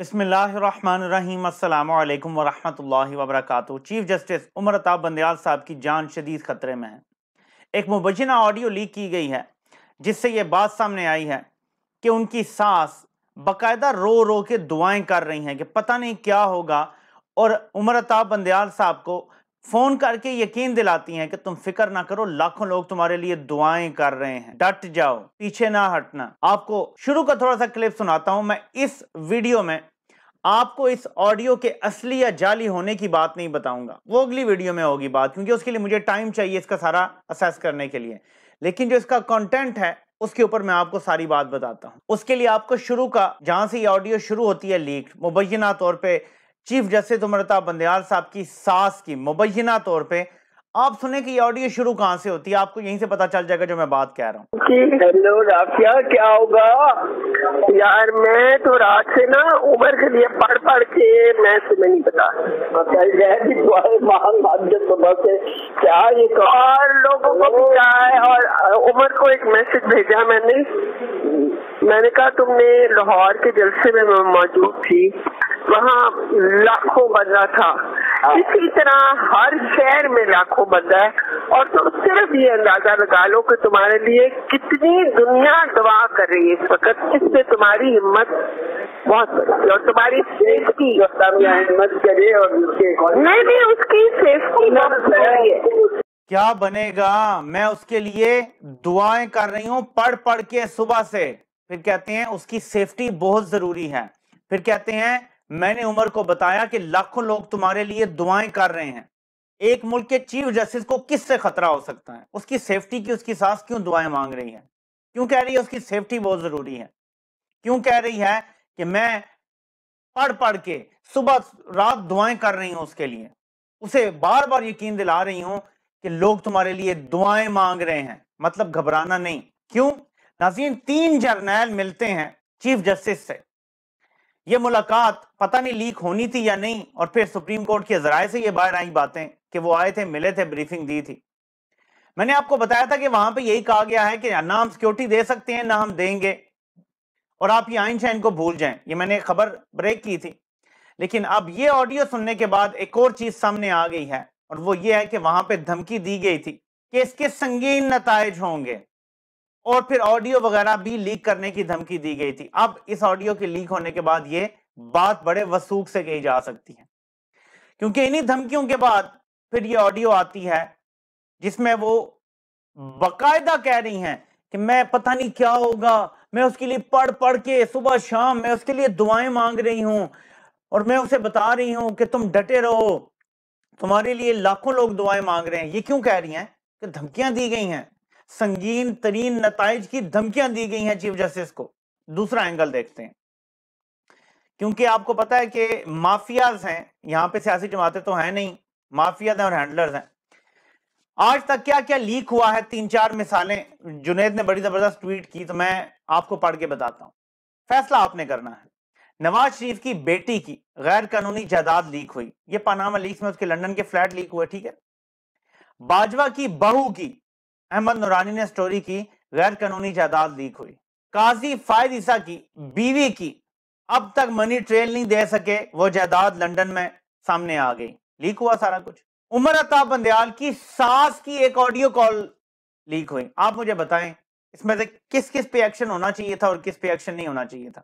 बसमीम अल्लाम वरहमल वबरक चीफ जस्टिस उमर अताब बंदयाल साहब की जान शदीद ख़तरे में है एक मुबैना ऑडियो लीक की गई है जिससे ये बात सामने आई है कि उनकी सास बाकायदा रो रो के दुआएं कर रही हैं कि पता नहीं क्या होगा और उमर अताब बंदयाल साहब को फोन करके यकीन दिलाती हैं कि तुम फिक्र ना करो लाखों लोग तुम्हारे लिए दुआएं कर रहे हैं डट जाओ पीछे ना हटना आपको शुरू का थोड़ा सा क्लिप सुनाता हूं मैं इस वीडियो में आपको इस ऑडियो के असली या जाली होने की बात नहीं बताऊंगा वो अगली वीडियो में होगी बात क्योंकि उसके लिए मुझे टाइम चाहिए इसका सारा असेस करने के लिए लेकिन जो इसका कॉन्टेंट है उसके ऊपर मैं आपको सारी बात बताता हूँ उसके लिए आपको शुरू का जहां से ये ऑडियो शुरू होती है लीक मुबैना तौर पर चीफ जस्टिस उम्रता बंदयाल साहब की सास की मुबैना तौर पे आप सुने की ऑडियो शुरू कहाँ से होती है आपको यहीं से पता चल जाएगा जो मैं बात कह रहा हूँ हेलो राफिया क्या होगा यार मैं तो रात से ना उम्र के लिए पढ़ पढ़ के मैं तुम्हें नहीं पता चल सुबह से क्या ये और लोगों को क्या है और उम्र को एक मैसेज भेजा मैंने मैंने कहा तुमने लाहौर के जलसे में मौजूद थी वहाँ लाखों बंदा था हाँ। इसी तरह हर शहर में लाखों बंदा है और तुम तो सिर्फ ये अंदाजा लगा लो कि तुम्हारे लिए कितनी दुनिया दवा कर रही है इस वक्त इससे तुम्हारी हिम्मत बहुत बड़ी और तुम्हारी सेफ्टी हिम्मत करे और नहीं नहीं उसकी सेफ्टी बहुत है क्या बनेगा मैं उसके लिए दुआएं कर रही हूँ पढ़ पढ़ के सुबह से फिर कहते हैं उसकी सेफ्टी बहुत जरूरी है फिर कहते हैं मैंने उमर को बताया कि लाखों लोग तुम्हारे लिए दुआएं कर रहे हैं एक मुल्क के चीफ जस्टिस को किससे खतरा हो सकता है उसकी सेफ्टी की उसकी सास क्यों दुआएं मांग रही है क्यों कह रही है उसकी सेफ्टी बहुत जरूरी है क्यों कह रही है कि मैं पढ़ पढ़ के सुबह रात दुआएं कर रही हूं उसके लिए उसे बार बार यकीन दिला रही हूं कि लोग तुम्हारे लिए दुआएं मांग रहे हैं मतलब घबराना नहीं क्यों नाजीन तीन जर्नैल मिलते हैं चीफ जस्टिस से ये मुलाकात पता नहीं लीक होनी थी या नहीं और फिर सुप्रीम कोर्ट के जराये से ये बाहर आई बातें कि वो आए थे मिले थे ब्रीफिंग दी थी मैंने आपको बताया था कि वहां पे यही कहा गया है कि ना हम सिक्योरिटी दे सकते हैं ना हम देंगे और आप ये आइन शाइन को भूल जाएं ये मैंने खबर ब्रेक की थी लेकिन अब ये ऑडियो सुनने के बाद एक और चीज सामने आ गई है और वो ये है कि वहां पर धमकी दी गई थी कि इसके संगीन नतज होंगे और फिर ऑडियो वगैरह भी लीक करने की धमकी दी गई थी अब इस ऑडियो के लीक होने के बाद ये बात बड़े वसूख से कही जा सकती है क्योंकि इन्हीं धमकियों के बाद फिर ये ऑडियो आती है जिसमें वो बकायदा कह रही हैं कि मैं पता नहीं क्या होगा मैं उसके लिए पढ़ पढ़ के सुबह शाम मैं उसके लिए दुआएं मांग रही हूं और मैं उसे बता रही हूं कि तुम डटे रहो तुम्हारे लिए लाखों लोग दुआएं मांग रहे हैं ये क्यों कह रही हैं कि धमकियां दी गई हैं संगीन तरीन नतज की धमकियां दी गई हैं चीफ जस्टिस को दूसरा एंगल देखते हैं क्योंकि आपको पता है कि माफियाज हैं यहां पे सियासी जमातें तो हैं नहीं माफियाज हैं और हैंडलर्स हैं आज तक क्या क्या लीक हुआ है तीन चार मिसालें जुनेद ने बड़ी जबरदस्त ट्वीट की तो मैं आपको पढ़ के बताता हूं फैसला आपने करना है नवाज शरीफ की बेटी की गैर कानूनी जायदाद लीक हुई ये पानामा लीक में उसके लंदन के फ्लैट लीक हुए ठीक है बाजवा की बहू की अहमद नूरानी ने स्टोरी की गैर कानूनी जायदाद लीक हुई काजी फायद ईसा की बीवी की अब तक मनी ट्रेल नहीं दे सके वो जायदाद लंदन में सामने आ गई लीक हुआ सारा कुछ उमर अता बंदयाल की सास की एक ऑडियो कॉल लीक हुई आप मुझे बताएं इसमें से किस किस पे एक्शन होना चाहिए था और किस पे एक्शन नहीं होना चाहिए था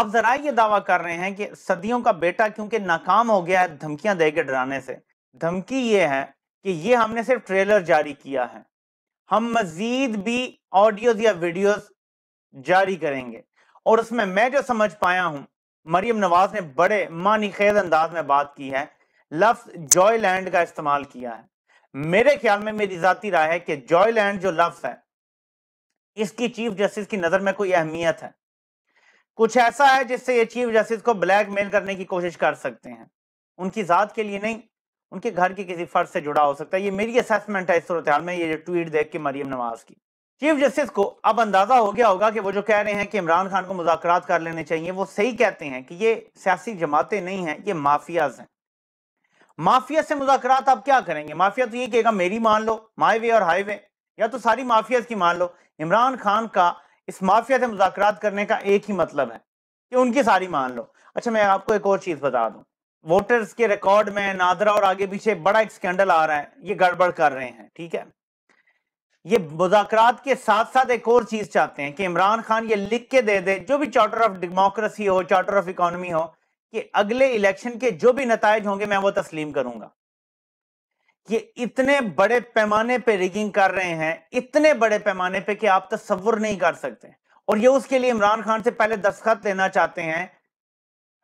अब जरा ये दावा कर रहे हैं कि सदियों का बेटा क्योंकि नाकाम हो गया है धमकियां दे के डराने से धमकी ये है कि ये हमने सिर्फ ट्रेलर जारी किया है हम मजीद भी ऑडियोज या वीडियोज जारी करेंगे और उसमें मैं जो समझ पाया हूँ मरियम नवाज ने बड़े मानी खेज अंदाज में बात की है लफ्ज जॉय लैंड का इस्तेमाल किया है मेरे ख्याल में मेरी जाती राय है कि जॉय लैंड जो लफ्ज है इसकी चीफ जस्टिस की नजर में कोई अहमियत है कुछ ऐसा है जिससे ये चीफ जस्टिस को ब्लैकमेल करने की कोशिश कर सकते हैं उनकी जात के लिए नहीं उनके घर के किसी फर्ज से जुड़ा हो सकता है ये मेरी असेसमेंट है इस सूरत में ये ट्वीट देख के मरियम नवाज की चीफ जस्टिस को अब अंदाजा हो गया होगा कि वो जो कह रहे हैं कि इमरान खान को मुजाकर कर लेने चाहिए वो सही कहते हैं कि ये सियासी जमातें नहीं हैं ये माफियाज हैं माफिया से मुजाकर आप क्या करेंगे माफिया तो ये कहेगा मेरी मान लो वे और हाईवे या तो सारी माफियाज की मान लो इमरान खान का इस माफिया से मुजाकर करने का एक ही मतलब है कि उनकी सारी मान लो अच्छा मैं आपको एक और चीज़ बता दूं वोटर्स के रिकॉर्ड में नादरा और आगे पीछे बड़ा एक स्कैंडल आ रहा है ये गड़बड़ कर रहे हैं ठीक है ये मुजाकरात के साथ साथ एक और चीज चाहते हैं कि इमरान खान ये लिख के दे दे जो भी चार्टर ऑफ डेमोक्रेसी हो चार्टर ऑफ इकोनॉमी हो कि अगले इलेक्शन के जो भी नतज होंगे मैं वो तस्लीम करूंगा ये इतने बड़े पैमाने पे रिगिंग कर रहे हैं इतने बड़े पैमाने पे कि आप तस्वुर नहीं कर सकते और ये उसके लिए इमरान खान से पहले दस्खत लेना चाहते हैं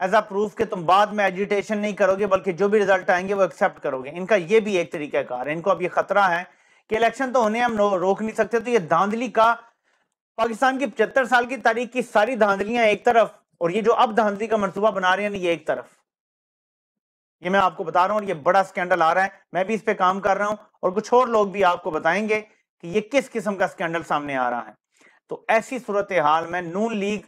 एज अ प्रूफ कि तुम बाद में एजिटेशन नहीं करोगे बल्कि जो भी रिजल्ट आएंगे वो एक्सेप्ट करोगे इनका ये भी एक तरीका कार है इनको अब ये खतरा है कि इलेक्शन तो होने हम रोक नहीं सकते तो ये धांधली का पाकिस्तान की पचहत्तर साल की तारीख की सारी धांधलियां एक तरफ और ये जो अब धांधली का मनसूबा बना रहे हैं ये एक तरफ ये मैं आपको बता रहा हूँ और ये बड़ा स्कैंडल आ रहा है मैं भी इस पर काम कर रहा हूँ और कुछ और लोग भी आपको बताएंगे कि ये किस किस्म का स्कैंडल सामने आ रहा है तो ऐसी सूरत हाल में नून लीग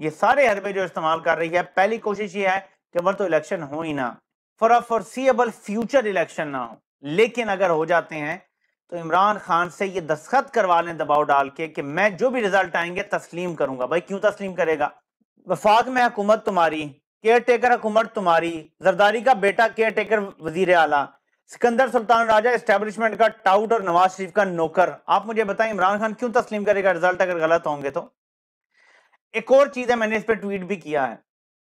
ये सारे हरबे जो इस्तेमाल कर रही है पहली कोशिश ये है कि अगर तो इलेक्शन हो ही ना for a foreseeable future election ना हो लेकिन अगर हो जाते हैं तो इमरान खान से ये दस्खत करवा लें दबाव डाल के कि मैं जो भी रिजल्ट आएंगे तस्लीम करूंगा भाई क्यों तस्लीम करेगा वफाक में हुकूमत तुम्हारी केयर टेकर हुकूमत तुम्हारी जरदारी का बेटा केयर टेकर वजीर आला सिकंदर सुल्तान राजा इस्टेब्लिशमेंट का टाउट और नवाज शरीफ का नौकर आप मुझे बताएं इमरान खान क्यों तस्लीम करेगा रिजल्ट अगर गलत होंगे तो एक और चीज है मैंने इस पर ट्वीट भी किया है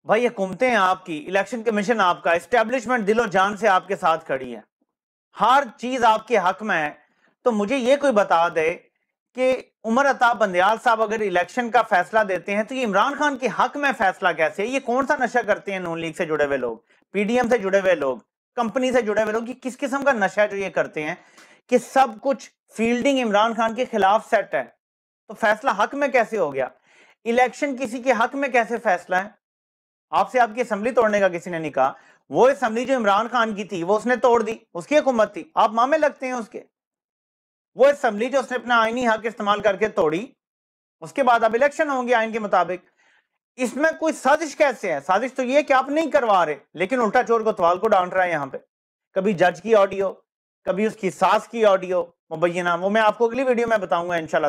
भाई ये कुमते हैं आपकी इलेक्शन कमीशन आपका इस्टेब्लिशमेंट दिलो जान से आपके साथ खड़ी है हर चीज आपके हक में है तो मुझे ये कोई बता दे कि उमर अताब बंदयाल साहब अगर इलेक्शन का फैसला देते हैं तो ये इमरान खान के हक में फैसला कैसे है ये कौन सा नशा करते हैं नून लीग से जुड़े हुए लोग पीडीएम से जुड़े हुए लोग कंपनी से जुड़े हुए लोग कि किस किस्म का नशा जो ये करते हैं कि सब कुछ फील्डिंग इमरान खान के खिलाफ सेट है तो फैसला हक में कैसे हो गया इलेक्शन किसी के हक में कैसे फैसला है आपसे आपकी असम्बली तोड़ने का किसी ने नहीं कहा वो असम्बली जो इमरान खान की थी वो उसने तोड़ दी उसकी हुकूमत थी आप मामे लगते हैं उसके वो असम्बली जो उसने अपना आईनी हक इस्तेमाल करके तोड़ी उसके बाद अब इलेक्शन होंगे आइन के मुताबिक इसमें कोई साजिश कैसे है साजिश तो ये कि आप नहीं करवा रहे लेकिन उल्टा चोर कोतवाल को डांट रहा है यहाँ पे कभी जज की ऑडियो कभी उसकी सास की ऑडियो मुबैना वो मैं आपको अगली वीडियो में बताऊंगा इनशाला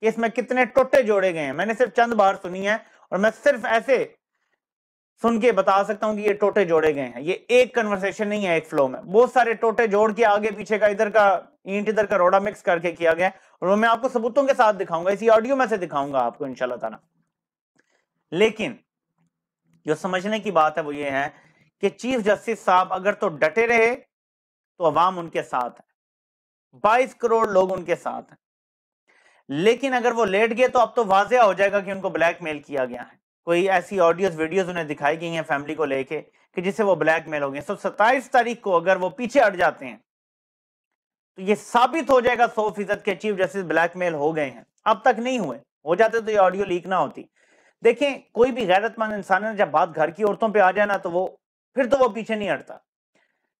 कि इसमें कितने टोटे जोड़े गए हैं मैंने सिर्फ चंद बार सुनी है और मैं सिर्फ ऐसे सुन के बता सकता हूं कि ये टोटे जोड़े गए हैं ये एक कन्वर्सेशन नहीं है एक फ्लो में बहुत सारे टोटे जोड़ के आगे पीछे का इधर का ईंट इधर का रोड़ा मिक्स करके किया गया और वो मैं आपको सबूतों के साथ दिखाऊंगा इसी ऑडियो में से दिखाऊंगा आपको इनशाला ताला लेकिन जो समझने की बात है वो ये है कि चीफ जस्टिस साहब अगर तो डटे रहे तो अवाम उनके साथ है बाईस करोड़ लोग उनके साथ हैं लेकिन अगर वो लेट गए तो अब तो वाजह हो जाएगा कि उनको ब्लैकमेल किया गया है कोई ऐसी ऑडियोज वीडियोज उन्हें दिखाई गई हैं फैमिली को लेके कि जिससे वो ब्लैकमेल हो गए सो सत्ताईस तारीख को अगर वो पीछे हट जाते हैं तो ये साबित हो जाएगा सौ फीसद के चीफ जस्टिस ब्लैकमेल हो गए हैं अब तक नहीं हुए हो जाते तो ये ऑडियो लीक ना होती देखें कोई भी गैरतमंद इंसान है जब बात घर की औरतों पे आ जाए ना तो वो फिर तो वो पीछे नहीं हटता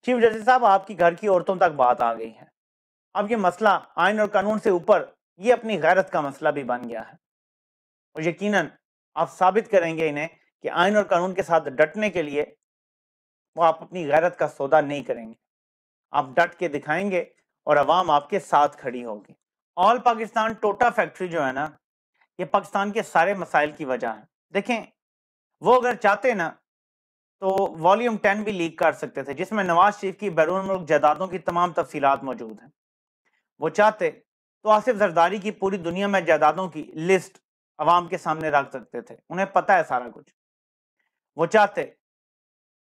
चीफ जस्टिस साहब आपकी घर की औरतों तक बात आ गई है अब ये मसला आयन और कानून से ऊपर ये अपनी गैरत का मसला भी बन गया है और यकीनन आप साबित करेंगे इन्हें कि आयन और कानून के साथ डटने के लिए वो आप अपनी गैरत का सौदा नहीं करेंगे आप डट के दिखाएंगे और अवाम आपके साथ खड़ी होगी ऑल पाकिस्तान टोटा फैक्ट्री जो है ना ये पाकिस्तान के सारे मसाइल की वजह है देखें वो अगर चाहते ना तो वॉल्यूम टेन भी लीक कर सकते थे जिसमें नवाज शरीफ की बैरून मुल्क जायदादों की तमाम तफसीत मौजूद हैं वो चाहते तो आसिफ जरदारी की पूरी दुनिया में जायदादों की लिस्ट अवाम के सामने रख सकते थे उन्हें पता है सारा कुछ वो चाहते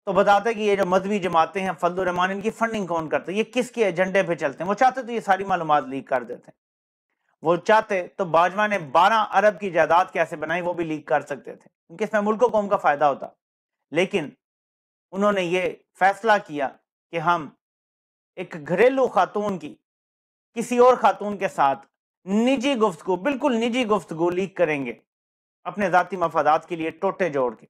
तो बताते कि ये जो मजहबी जमातें हैं फजलरहमान इनकी फंडिंग कौन करते ये किसके एजेंडे पे चलते हैं वो चाहते तो ये सारी मालूम लीक कर देते हैं वो चाहते तो बाजवा ने 12 अरब की जायदाद कैसे बनाई वो भी लीक कर सकते थे क्योंकि इसमें मुल्क कौम का फायदा होता लेकिन उन्होंने ये फैसला किया कि हम एक घरेलू खातून की किसी और खातून के साथ निजी गुफ्तु बिल्कुल निजी गुफ्तु लीक करेंगे अपने ज़ाती मफादात के लिए टोटे जोड़ के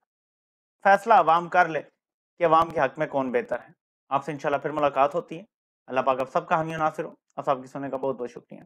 फैसला अवाम कर ले कि अवाम के हक में कौन बेहतर है आपसे इंशाल्लाह फिर मुलाकात होती है अल्लाह पाक आप सबका हमी नासिर हो आप सबकी सुनने का बहुत बहुत शुक्रिया